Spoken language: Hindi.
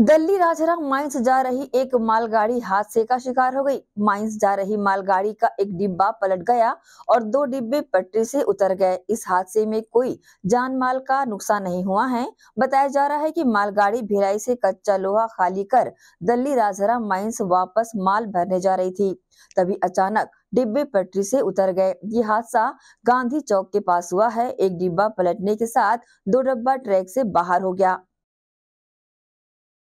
दिल्ली राजहरा माइंस जा रही एक मालगाड़ी हादसे का शिकार हो गई माइंस जा रही मालगाड़ी का एक डिब्बा पलट गया और दो डिब्बे पटरी से उतर गए इस हादसे में कोई जान माल का नुकसान नहीं हुआ है बताया जा रहा है कि मालगाड़ी भिलाई से कच्चा लोहा खाली कर दिल्ली राजहरा माइंस वापस माल भरने जा रही थी तभी अचानक डिब्बे पटरी से उतर गए ये हादसा गांधी चौक के पास हुआ है एक डिब्बा पलटने के साथ दो डब्बा ट्रैक से बाहर हो गया